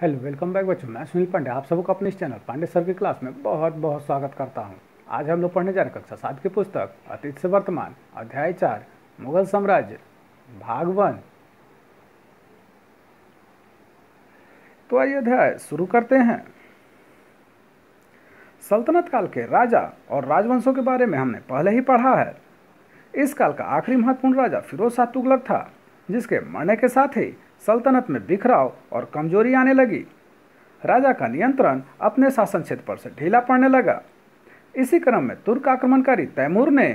hello welcome back बच्चों मैं सुनील पांडे आप सबको अपने इस चैनल पांडे सर की क्लास में बहुत बहुत स्वागत करता हूं आज हम लोग पढ़ने जा रहे कक्षा सात की पुस्तक अतीत से वर्तमान अध्याय चार मुगल साम्राज्य भाग वन तो आइए अध्याय शुरू करते हैं सल्तनत काल के राजा और राजवंशों के बारे में हमने पहले ही पढ़ा है इस काल का आखिरी महत्वपूर्ण राजा फिरोज शाह तुगलक था जिसके मरने के साथ ही सल्तनत में बिखराव और कमजोरी आने लगी राजा का नियंत्रण अपने शासन क्षेत्र पर से ढीला पड़ने लगा इसी क्रम में तुर्क आक्रमणकारी तैमूर ने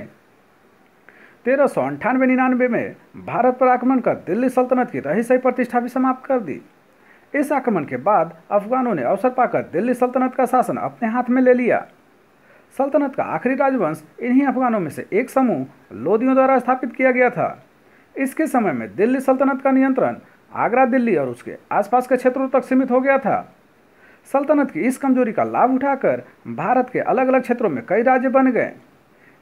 तेरह सौ अंठानवे निन्यानवे में भारत पर आक्रमण कर दिल्ली सल्तनत की रही सही प्रतिष्ठा भी समाप्त कर दी इस आक्रमण के बाद अफगानों ने अवसर पाकर दिल्ली सल्तनत का शासन अपने हाथ में ले लिया सल्तनत का आखिरी राजवंश इन्हीं अफगानों में से एक समूह लोधियों द्वारा स्थापित किया गया था इसके समय में दिल्ली सल्तनत का नियंत्रण आगरा दिल्ली और उसके आसपास के क्षेत्रों तक सीमित हो गया था सल्तनत की इस कमजोरी का लाभ उठाकर भारत के अलग अलग क्षेत्रों में कई राज्य बन गए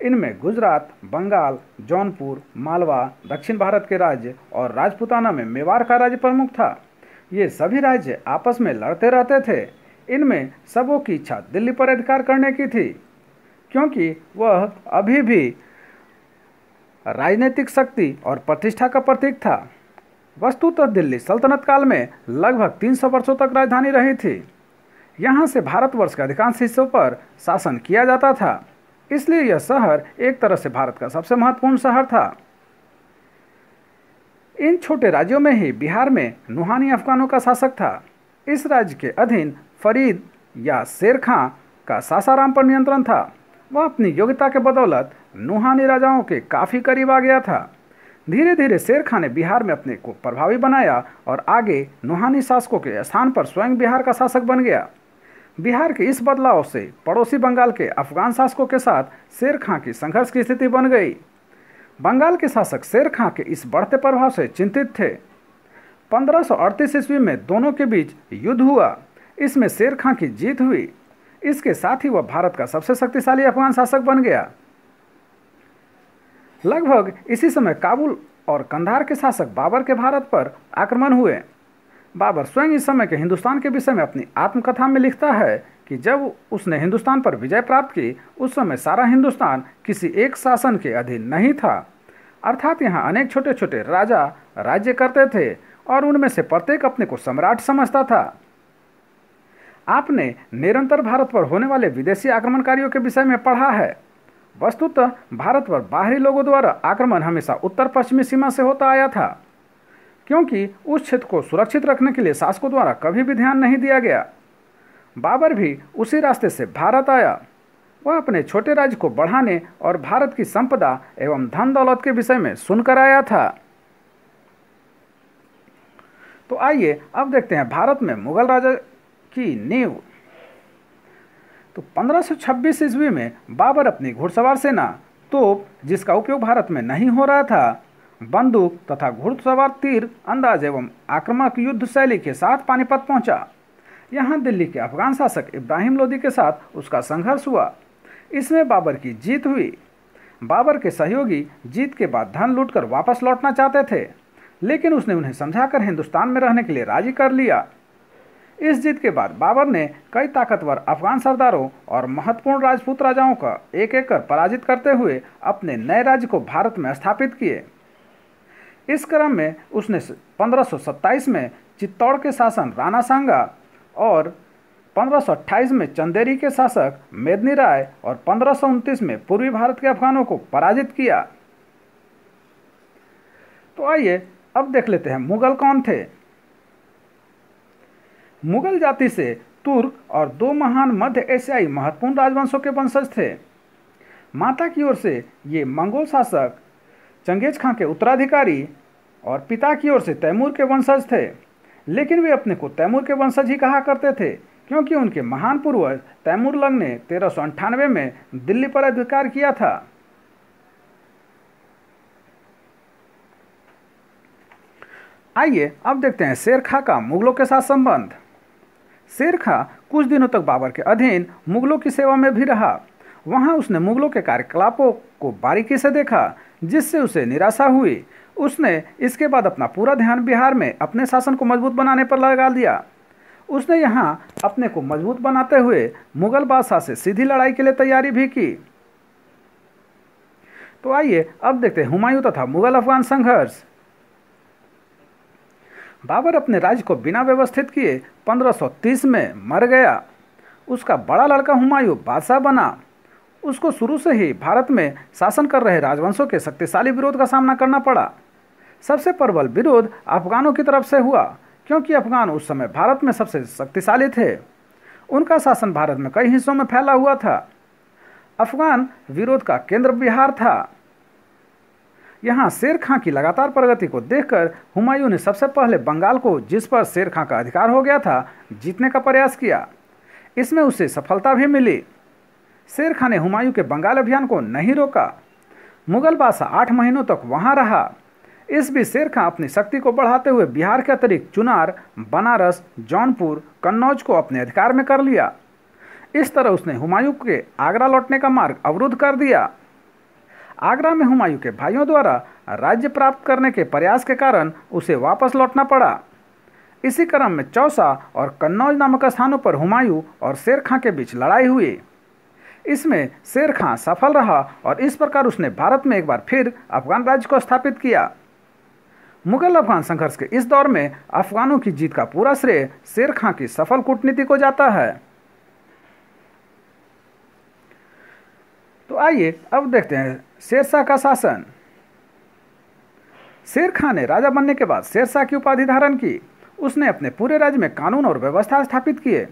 इनमें गुजरात बंगाल जौनपुर मालवा दक्षिण भारत के राज्य और राजपूताना में मेवाड़ का राज्य प्रमुख था ये सभी राज्य आपस में लड़ते रहते थे इनमें सबों की इच्छा दिल्ली पर अधिकार करने की थी क्योंकि वह अभी भी राजनीतिक शक्ति और प्रतिष्ठा का प्रतीक था वस्तुतः दिल्ली सल्तनत काल में लगभग 300 वर्षों तक राजधानी रही थी यहाँ से भारतवर्ष के अधिकांश हिस्सों पर शासन किया जाता था इसलिए यह शहर एक तरह से भारत का सबसे महत्वपूर्ण शहर था इन छोटे राज्यों में ही बिहार में नुहानी अफगानों का शासक था इस राज्य के अधीन फरीद या शेर खां का सासाराम पर नियंत्रण था वह अपनी योग्यता के बदौलत नुहानी राजाओं के काफ़ी करीब आ गया था धीरे धीरे शेर खान ने बिहार में अपने को प्रभावी बनाया और आगे नुहानी शासकों के स्थान पर स्वयं बिहार का शासक बन गया बिहार के इस बदलाव से पड़ोसी बंगाल के अफगान शासकों के साथ शेर खां की संघर्ष की स्थिति बन गई बंगाल के शासक शेर खां के इस बढ़ते प्रभाव से चिंतित थे 1538 ईस्वी में दोनों के बीच युद्ध हुआ इसमें शेर खां की जीत हुई इसके साथ ही वह भारत का सबसे शक्तिशाली अफगान शासक बन गया लगभग इसी समय काबुल और कंधार के शासक बाबर के भारत पर आक्रमण हुए बाबर स्वयं इस समय के हिंदुस्तान के विषय में अपनी आत्मकथा में लिखता है कि जब उसने हिंदुस्तान पर विजय प्राप्त की उस समय सारा हिंदुस्तान किसी एक शासन के अधीन नहीं था अर्थात यहाँ अनेक छोटे छोटे राजा राज्य करते थे और उनमें से प्रत्येक अपने को सम्राट समझता था आपने निरंतर भारत पर होने वाले विदेशी आक्रमणकारियों के विषय में पढ़ा है वस्तुतः भारत पर बाहरी लोगों द्वारा आक्रमण हमेशा उत्तर पश्चिमी सीमा से होता आया था क्योंकि उस क्षेत्र को सुरक्षित रखने के लिए शासकों द्वारा कभी भी ध्यान नहीं दिया गया बाबर भी उसी रास्ते से भारत आया वह अपने छोटे राज्य को बढ़ाने और भारत की संपदा एवं धन दौलत के विषय में सुनकर आया था तो आइए अब देखते हैं भारत में मुगल राजा की नींव तो 1526 ईस्वी में बाबर अपनी घुड़सवार सेना तोप जिसका उपयोग भारत में नहीं हो रहा था बंदूक तथा घुड़सवार तीर अंदाज एवं आक्रामक युद्ध शैली के साथ पानीपत पहुंचा यहाँ दिल्ली के अफगान शासक इब्राहिम लोदी के साथ उसका संघर्ष हुआ इसमें बाबर की जीत हुई बाबर के सहयोगी जीत के बाद धन लूटकर वापस लौटना चाहते थे लेकिन उसने उन्हें समझाकर हिंदुस्तान में रहने के लिए राजी कर लिया इस जीत के बाद बाबर ने कई ताकतवर अफगान सरदारों और महत्वपूर्ण राजपूत राजाओं का एक एक कर पराजित करते हुए अपने नए राज्य को भारत में स्थापित किए इस क्रम में उसने 1527 में चित्तौड़ के शासन राणा सांगा और 1528 में चंदेरी के शासक मेदनी राय और पंद्रह में पूर्वी भारत के अफगानों को पराजित किया तो आइए अब देख लेते हैं मुगल कौन थे मुगल जाति से तुर्क और दो महान मध्य एशियाई महत्वपूर्ण राजवंशों के वंशज थे माता की ओर से ये मंगोल शासक चंगेज खां के उत्तराधिकारी और पिता की ओर से तैमूर के वंशज थे लेकिन वे अपने को तैमूर के वंशज ही कहा करते थे क्योंकि उनके महान पूर्वज तैमूर लंग ने तेरह में दिल्ली पर अधिकार किया था आइए अब देखते हैं शेर खां का मुगलों के साथ संबंध शेर खां कुछ दिनों तक बाबर के अधीन मुगलों की सेवा में भी रहा वहाँ उसने मुगलों के कार्यकलापों को बारीकी से देखा जिससे उसे निराशा हुई उसने इसके बाद अपना पूरा ध्यान बिहार में अपने शासन को मजबूत बनाने पर लगा दिया उसने यहाँ अपने को मजबूत बनाते हुए मुगल बादशाह से सीधी लड़ाई के लिए तैयारी भी की तो आइए अब देखते हैं हुमायूं तथा मुगल अफगान संघर्ष बाबर अपने राज्य को बिना व्यवस्थित किए 1530 में मर गया उसका बड़ा लड़का हुमायूं बादशाह बना उसको शुरू से ही भारत में शासन कर रहे राजवंशों के शक्तिशाली विरोध का सामना करना पड़ा सबसे प्रबल विरोध अफगानों की तरफ से हुआ क्योंकि अफगान उस समय भारत में सबसे शक्तिशाली थे उनका शासन भारत में कई हिस्सों में फैला हुआ था अफगान विरोध का केंद्र बिहार था यहाँ शेर खां की लगातार प्रगति को देखकर हुमायूं ने सबसे पहले बंगाल को जिस पर शेर खां का अधिकार हो गया था जीतने का प्रयास किया इसमें उसे सफलता भी मिली शेर खां ने हुमायूं के बंगाल अभियान को नहीं रोका मुगल बादशाह आठ महीनों तक वहाँ रहा इस बीच शेर खां अपनी शक्ति को बढ़ाते हुए बिहार के अतिरिक्त चुनार बनारस जौनपुर कन्नौज को अपने अधिकार में कर लिया इस तरह उसने हुमायूं के आगरा लौटने का मार्ग अवरुद्ध कर दिया आगरा में हुमायूं के भाइयों द्वारा राज्य प्राप्त करने के प्रयास के कारण उसे वापस लौटना पड़ा इसी क्रम में चौसा और कन्नौज नामक स्थानों पर हुमायूं और शेर खां के बीच लड़ाई हुई इसमें शेर खां सफल रहा और इस प्रकार उसने भारत में एक बार फिर अफगान राज्य को स्थापित किया मुगल अफगान संघर्ष के इस दौर में अफगानों की जीत का पूरा श्रेय शेर खां की सफल कूटनीति को जाता है तो आइए अब देखते हैं शेरशाह का शासन शेर खां ने राजा बनने के बाद शेरशाह की उपाधि धारण की उसने अपने पूरे राज्य में कानून और व्यवस्था स्थापित किए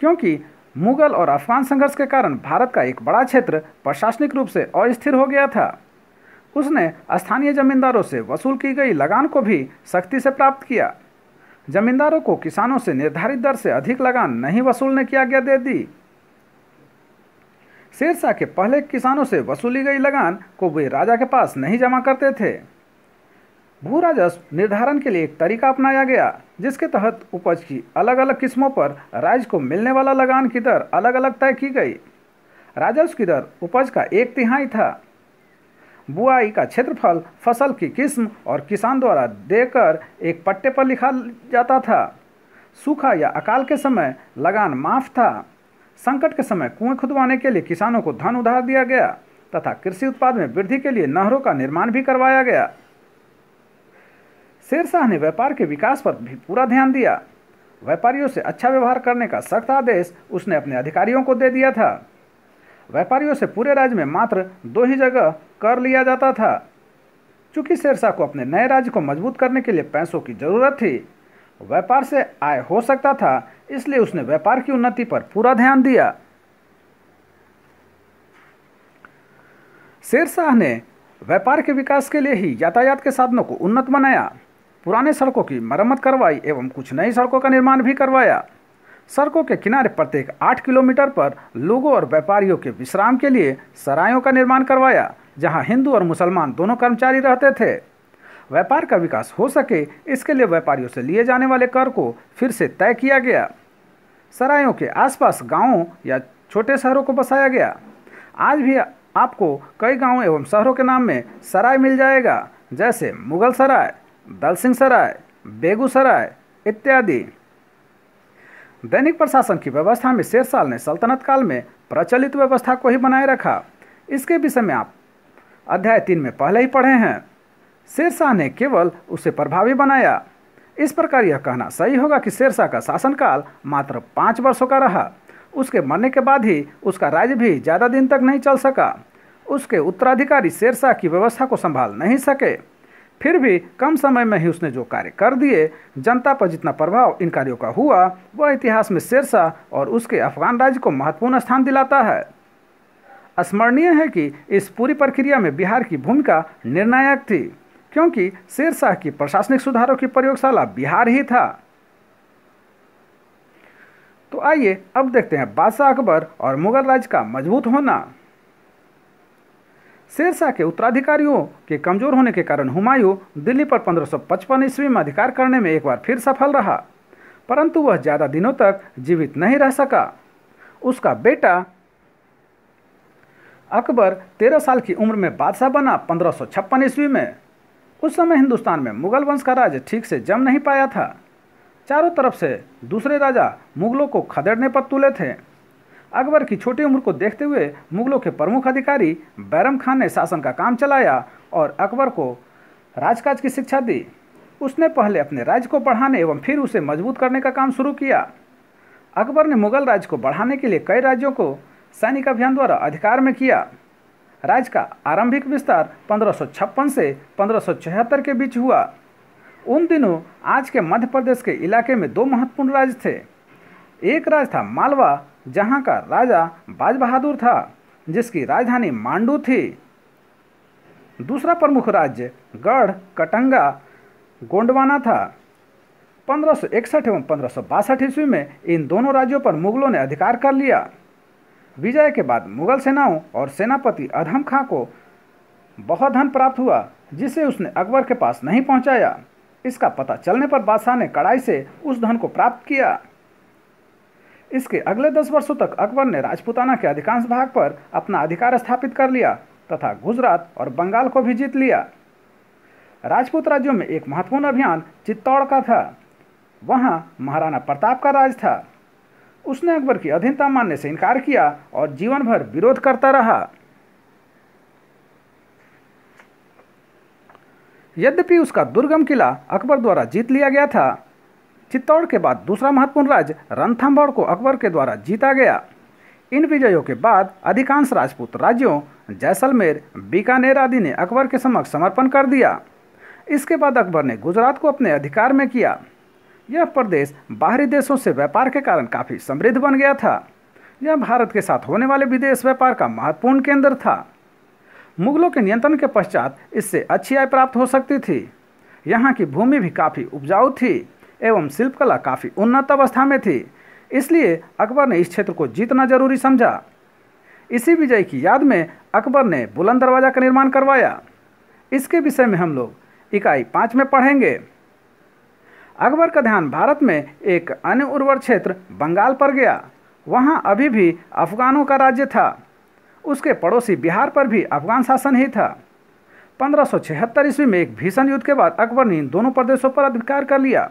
क्योंकि मुगल और अफगान संघर्ष के कारण भारत का एक बड़ा क्षेत्र प्रशासनिक रूप से अस्थिर हो गया था उसने स्थानीय जमींदारों से वसूल की गई लगान को भी सख्ती से प्राप्त किया जमींदारों को किसानों से निर्धारित दर से अधिक लगान नहीं वसूलने की आज्ञा दे दी शेरशाह के पहले किसानों से वसूली गई लगान को वे राजा के पास नहीं जमा करते थे भू राजस्व निर्धारण के लिए एक तरीका अपनाया गया जिसके तहत उपज की अलग अलग किस्मों पर राज्य को मिलने वाला लगान की दर अलग अलग तय की गई राजस्व की दर उपज का एक तिहाई था बुआई का क्षेत्रफल फसल की किस्म और किसान द्वारा देकर एक पट्टे पर लिखा जाता था सूखा या अकाल के समय लगान माफ था संकट के समय कुएं खुदवाने के लिए किसानों को धन उधार दिया गया तथा कृषि उत्पाद में वृद्धि के लिए नहरों का निर्माण भी करवाया गया शेरशाह ने व्यापार के विकास पर भी पूरा ध्यान दिया व्यापारियों से अच्छा व्यवहार करने का सख्त आदेश उसने अपने अधिकारियों को दे दिया था व्यापारियों से पूरे राज्य में मात्र दो ही जगह कर लिया जाता था चूंकि शेरशाह को अपने नए राज्य को मजबूत करने के लिए पैसों की जरूरत थी व्यापार से आय हो सकता था इसलिए उसने व्यापार की उन्नति पर पूरा ध्यान दिया शेरशाह ने व्यापार के विकास के लिए ही यातायात के साधनों को उन्नत बनाया पुराने सड़कों की मरम्मत करवाई एवं कुछ नई सड़कों का निर्माण भी करवाया सड़कों के किनारे प्रत्येक आठ किलोमीटर पर लोगों और व्यापारियों के विश्राम के लिए सरायों का निर्माण करवाया जहां हिंदू और मुसलमान दोनों कर्मचारी रहते थे व्यापार का विकास हो सके इसके लिए व्यापारियों से लिए जाने वाले कर को फिर से तय किया गया सरायों के आसपास गांवों या छोटे शहरों को बसाया गया आज भी आपको कई गांवों एवं शहरों के नाम में सराय मिल जाएगा जैसे मुगल सराय दल सराय बेगूसराय इत्यादि दैनिक प्रशासन की व्यवस्था में शेरसाल ने सल्तनत काल में प्रचलित व्यवस्था को ही बनाए रखा इसके विषय में आप अध्याय तीन में पहले ही पढ़े हैं शेरशाह ने केवल उसे प्रभावी बनाया इस प्रकार यह कहना सही होगा कि शेरशाह का शासनकाल मात्र पाँच वर्षों का रहा उसके मरने के बाद ही उसका राज्य भी ज़्यादा दिन तक नहीं चल सका उसके उत्तराधिकारी शेरशाह की व्यवस्था को संभाल नहीं सके फिर भी कम समय में ही उसने जो कार्य कर दिए जनता पर जितना प्रभाव इन कार्यों का हुआ वह इतिहास में शेरशाह और उसके अफगान राज्य को महत्वपूर्ण स्थान दिलाता है स्मरणीय है कि इस पूरी प्रक्रिया में बिहार की भूमिका निर्णायक थी क्योंकि शेरशाह की प्रशासनिक सुधारों की प्रयोगशाला बिहार ही था तो आइए अब देखते हैं बादशाह अकबर और मुगल राज्य का मजबूत होना शेरशाह के उत्तराधिकारियों के कमजोर होने के कारण हुमायूं दिल्ली पर 1555 ईस्वी में अधिकार करने में एक बार फिर सफल रहा परंतु वह ज़्यादा दिनों तक जीवित नहीं रह सका उसका बेटा अकबर 13 साल की उम्र में बादशाह बना 1556 ईस्वी में उस समय हिंदुस्तान में मुगल वंश का राज्य ठीक से जम नहीं पाया था चारों तरफ से दूसरे राजा मुगलों को खदेड़ने पर तुले थे अकबर की छोटी उम्र को देखते हुए मुगलों के प्रमुख अधिकारी बैरम खान ने शासन का काम चलाया और अकबर को राजकाज की शिक्षा दी उसने पहले अपने राज्य को बढ़ाने एवं फिर उसे मजबूत करने का काम शुरू किया अकबर ने मुगल राज्य को बढ़ाने के लिए कई राज्यों को सैनिक अभियान द्वारा अधिकार में किया राज्य का आरंभिक विस्तार पंद्रह से पंद्रह के बीच हुआ उन दिनों आज के मध्य प्रदेश के इलाके में दो महत्वपूर्ण राज्य थे एक राज्य था मालवा जहाँ का राजा बाज बहादुर था जिसकी राजधानी मांडू थी दूसरा प्रमुख राज्य गढ़ कटंगा गोंडवाना था 1561 एवं पंद्रह ईस्वी में इन दोनों राज्यों पर मुगलों ने अधिकार कर लिया विजय के बाद मुगल सेनाओं और सेनापति अधम खां को बहुत धन प्राप्त हुआ जिसे उसने अकबर के पास नहीं पहुंचाया इसका पता चलने पर बादशाह ने कड़ाई से उस धन को प्राप्त किया इसके अगले दस वर्षों तक अकबर ने राजपूताना के अधिकांश भाग पर अपना अधिकार स्थापित कर लिया तथा गुजरात और बंगाल को भी जीत लिया राजपूत राज्यों में एक महत्वपूर्ण अभियान चित्तौड़ का था वहाँ महाराणा प्रताप का राज था उसने अकबर की अधीनता मानने से इनकार किया और जीवन भर विरोध करता रहा यद्यपि उसका दुर्गम किला अकबर द्वारा जीत लिया गया था चित्तौड़ के बाद दूसरा महत्वपूर्ण राज्य रणथाम्बौड़ को अकबर के द्वारा जीता गया इन विजयों के बाद अधिकांश राजपूत राज्यों जैसलमेर बीकानेर आदि ने अकबर के समक्ष समर्पण कर दिया इसके बाद अकबर ने गुजरात को अपने अधिकार में किया यह प्रदेश बाहरी देशों से व्यापार के कारण काफ़ी समृद्ध बन गया था यह भारत के साथ होने वाले विदेश व्यापार का महत्वपूर्ण केंद्र था मुगलों के नियंत्रण के पश्चात इससे अच्छी आय प्राप्त हो सकती थी यहाँ की भूमि भी काफ़ी उपजाऊ थी एवं शिल्पकला काफ़ी उन्नत अवस्था में थी इसलिए अकबर ने इस क्षेत्र को जीतना जरूरी समझा इसी विजय की याद में अकबर ने बुलंद दरवाज़ा का निर्माण करवाया इसके विषय में हम लोग इकाई पाँच में पढ़ेंगे अकबर का ध्यान भारत में एक अन्य उर्वर क्षेत्र बंगाल पर गया वहाँ अभी भी अफगानों का राज्य था उसके पड़ोसी बिहार पर भी अफगान शासन ही था 1576 ईस्वी में एक भीषण युद्ध के बाद अकबर ने इन दोनों प्रदेशों पर अधिकार कर लिया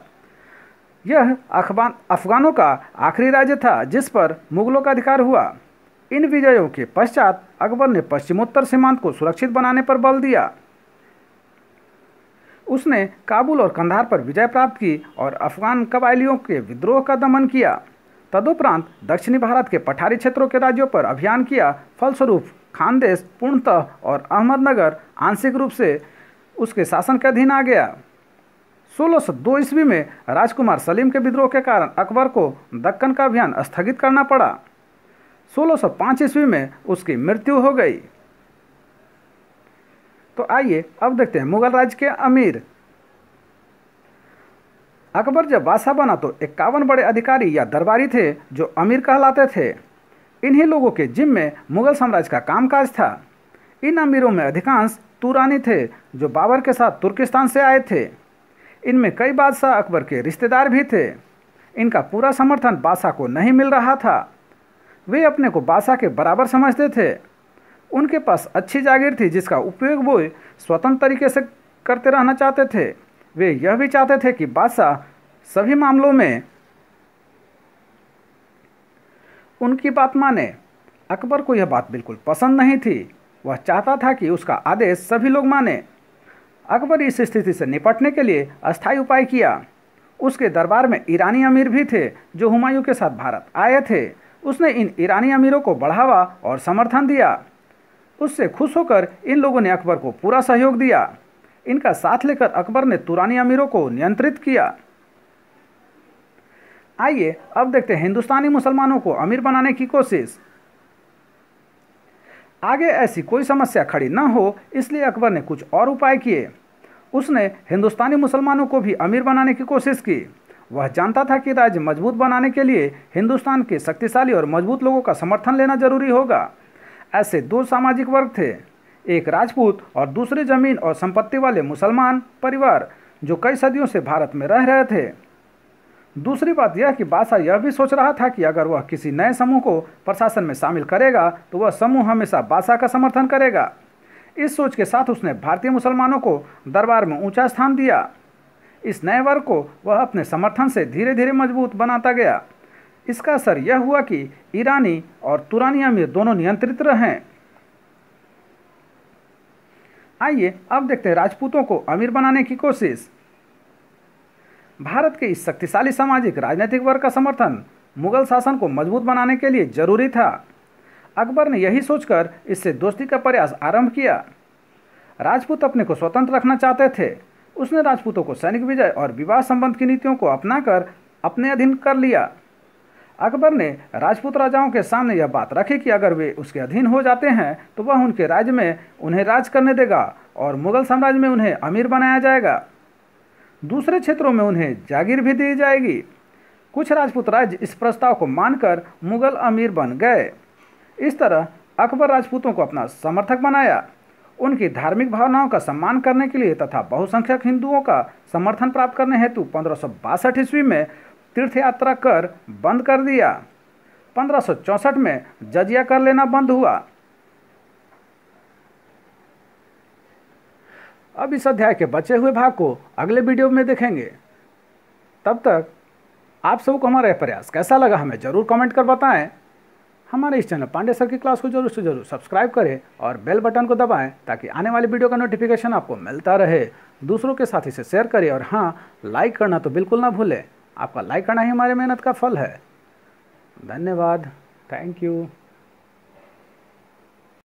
यह अफगान अफगानों का आखिरी राज्य था जिस पर मुगलों का अधिकार हुआ इन विजयों के पश्चात अकबर ने पश्चिमोत्तर सीमांत को सुरक्षित बनाने पर बल दिया उसने काबुल और कंधार पर विजय प्राप्त की और अफगान कबायलियों के विद्रोह का दमन किया तदुपरांत दक्षिणी भारत के पठारी क्षेत्रों के राज्यों पर अभियान किया फलस्वरूप खानदेश पूर्णतः और अहमदनगर आंशिक रूप से उसके शासन के अधीन आ गया 1602 ईस्वी में राजकुमार सलीम के विद्रोह के कारण अकबर को दक्कन का अभियान स्थगित करना पड़ा 1605 ईस्वी में उसकी मृत्यु हो गई तो आइए अब देखते हैं मुगल राज्य के अमीर अकबर जब बादशाह बना तो इक्यावन बड़े अधिकारी या दरबारी थे जो अमीर कहलाते थे इन्हीं लोगों के जिम में मुगल साम्राज्य का कामकाज था इन अमीरों में अधिकांश तुरानी थे जो बाबर के साथ तुर्किस्तान से आए थे इनमें कई बादशाह अकबर के रिश्तेदार भी थे इनका पूरा समर्थन बादशाह को नहीं मिल रहा था वे अपने को बादशाह के बराबर समझते थे उनके पास अच्छी जागीर थी जिसका उपयोग वो स्वतंत्र तरीके से करते रहना चाहते थे वे यह भी चाहते थे कि बादशाह सभी मामलों में उनकी बात माने अकबर को यह बात बिल्कुल पसंद नहीं थी वह चाहता था कि उसका आदेश सभी लोग माने अकबर इस स्थिति से निपटने के लिए अस्थायी उपाय किया उसके दरबार में ईरानी अमीर भी थे जो हुमायूं के साथ भारत आए थे उसने इन ईरानी अमीरों को बढ़ावा और समर्थन दिया उससे खुश होकर इन लोगों ने अकबर को पूरा सहयोग दिया इनका साथ लेकर अकबर ने तुरानी अमीरों को नियंत्रित किया आइए अब देखते हैं हिंदुस्तानी मुसलमानों को अमीर बनाने की कोशिश आगे ऐसी कोई समस्या खड़ी न हो इसलिए अकबर ने कुछ और उपाय किए उसने हिंदुस्तानी मुसलमानों को भी अमीर बनाने की कोशिश की वह जानता था कि राज्य मजबूत बनाने के लिए हिंदुस्तान के शक्तिशाली और मजबूत लोगों का समर्थन लेना जरूरी होगा ऐसे दो सामाजिक वर्ग थे एक राजपूत और दूसरे जमीन और संपत्ति वाले मुसलमान परिवार जो कई सदियों से भारत में रह रहे थे दूसरी बात यह कि बादशाह यह भी सोच रहा था कि अगर वह किसी नए समूह को प्रशासन में शामिल करेगा तो वह समूह हमेशा बादशाह का समर्थन करेगा इस सोच के साथ उसने भारतीय मुसलमानों को दरबार में ऊंचा स्थान दिया इस नए वर्ग को वह अपने समर्थन से धीरे धीरे मजबूत बनाता गया इसका असर यह हुआ कि ईरानी और तुरानी अमीर दोनों नियंत्रित रहे आइए अब देखते हैं राजपूतों को अमीर बनाने की कोशिश भारत के इस शक्तिशाली सामाजिक राजनीतिक वर्ग का समर्थन मुगल शासन को मजबूत बनाने के लिए जरूरी था अकबर ने यही सोचकर इससे दोस्ती का प्रयास आरंभ किया राजपूत अपने को स्वतंत्र रखना चाहते थे उसने राजपूतों को सैनिक विजय और विवाह संबंध की नीतियों को अपनाकर अपने अधीन कर लिया अकबर ने राजपूत राजाओं के सामने यह बात रखी कि अगर वे उसके अधीन हो जाते हैं तो वह उनके राज्य में उन्हें राज करने देगा और मुगल साम्राज्य में उन्हें अमीर बनाया जाएगा दूसरे क्षेत्रों में उन्हें जागीर भी दी जाएगी कुछ राजपूत राज्य इस प्रस्ताव को मानकर मुगल अमीर बन गए इस तरह अकबर राजपूतों को अपना समर्थक बनाया उनकी धार्मिक भावनाओं का सम्मान करने के लिए तथा बहुसंख्यक हिंदुओं का समर्थन प्राप्त करने हेतु पंद्रह ईस्वी में तीर्थ यात्रा कर बंद कर दिया पंद्रह में जजिया कर लेना बंद हुआ अब इस अध्याय के बचे हुए भाग को अगले वीडियो में देखेंगे तब तक आप सबको हमारा यह प्रयास कैसा लगा हमें ज़रूर कमेंट कर बताएं हमारे इस चैनल पांडे सर की क्लास को जरूर से जरूर सब्सक्राइब करें और बेल बटन को दबाएं ताकि आने वाली वीडियो का नोटिफिकेशन आपको मिलता रहे दूसरों के साथ इसे शेयर करें और हाँ लाइक करना तो बिल्कुल ना भूलें आपका लाइक करना ही हमारे मेहनत का फल है धन्यवाद थैंक यू